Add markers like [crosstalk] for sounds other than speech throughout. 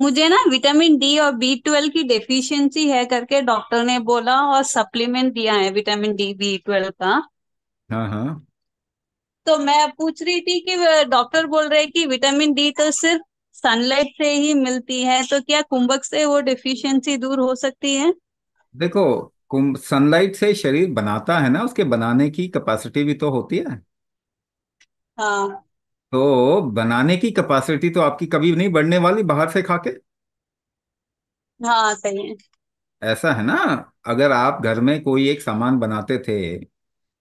मुझे ना vitamin D और बी ट्वेल्व की डेफिशिएंसी है करके डॉक्टर ने बोला और सप्लीमेंट दिया है विटामिन डी बी ट्वेल्व का हाँ हाँ तो मैं पूछ रही थी कि डॉक्टर बोल रहे कि विटामिन डी तो सिर्फ सनलाइट से ही मिलती है तो क्या कुंभक से वो डिफिशियंसी दूर हो सकती है देखो कुंभ सनलाइट से शरीर बनाता है ना उसके बनाने की कैपेसिटी भी तो होती है हाँ तो बनाने की कैपेसिटी तो आपकी कभी नहीं बढ़ने वाली बाहर से खाके हाँ सही है ऐसा है ना अगर आप घर में कोई एक सामान बनाते थे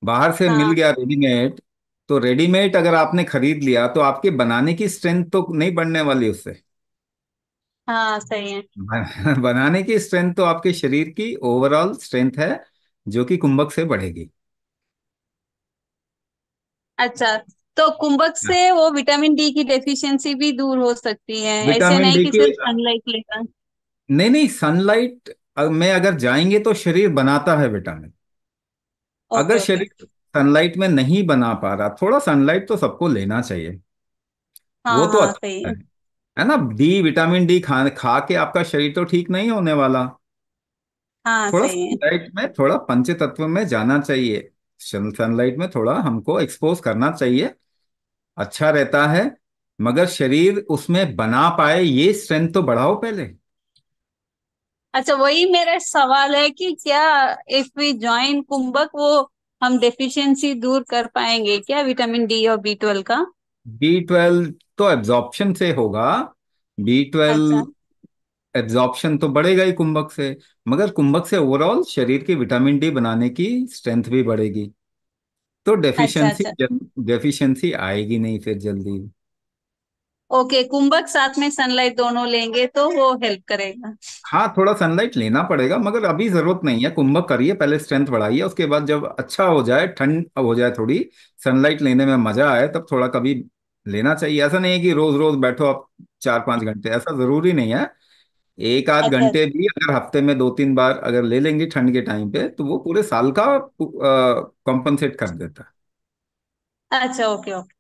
बाहर से मिल हाँ गया रेडीमेड तो रेडीमेड अगर आपने खरीद लिया तो आपके बनाने की स्ट्रेंथ तो नहीं बढ़ने वाली उससे हाँ सही है [laughs] बनाने की स्ट्रेंथ तो आपके शरीर की ओवरऑल स्ट्रेंथ है जो कि कुंभक से बढ़ेगी अच्छा तो कुंभक हाँ। से वो विटामिन डी की डेफिशिएंसी भी दूर हो सकती है ऐसे नहीं कि सिर्फ सनलाइट लेना नहीं नहीं सनलाइट में अगर जाएंगे तो शरीर बनाता है विटामिन अगर शरीर सनलाइट में नहीं बना पा रहा थोड़ा सनलाइट तो सबको लेना चाहिए हाँ, वो तो हाँ, अच्छा है।, है ना डी विटामिन डी खा खा के आपका शरीर तो ठीक नहीं होने वाला हाँ, थोड़ा सनलाइट में थोड़ा पंच तत्व में जाना चाहिए सनलाइट में थोड़ा हमको एक्सपोज करना चाहिए अच्छा रहता है मगर शरीर उसमें बना पाए ये स्ट्रेंथ तो बढ़ाओ पहले अच्छा वही मेरा सवाल है कि क्या इफ वी ज्वाइन कुंभक वो हम डेफिशिएंसी दूर कर पाएंगे क्या विटामिन डी और बी ट्वेल्व का बी ट्वेल्व तो एब्जॉर्प्शन से होगा बी ट्वेल्व एब्जॉर्प्शन तो बढ़ेगा ही कुंभक से मगर कुंभक से ओवरऑल शरीर की विटामिन डी बनाने की स्ट्रेंथ भी बढ़ेगी तो डेफिशिएंसी अच्छा अच्छा डेफिशिएंसी आएगी नहीं फिर जल्दी ओके कुंभक साथ में सनलाइट दोनों लेंगे तो वो हेल्प करेगा हाँ थोड़ा सनलाइट लेना पड़ेगा मगर अभी जरूरत नहीं है कुंभक करिए पहले स्ट्रेंथ बढ़ाइए उसके बाद जब अच्छा हो जाए ठंड हो जाए थोड़ी सनलाइट लेने में मजा आए तब थोड़ा कभी लेना चाहिए ऐसा नहीं है कि रोज रोज बैठो आप चार पांच घंटे ऐसा जरूरी नहीं है एक आध अच्छा घंटे भी अगर हफ्ते में दो तीन बार अगर ले लेंगे ठंड के टाइम पे तो वो पूरे साल का कॉम्पनसेट कर देता है अच्छा ओके ओके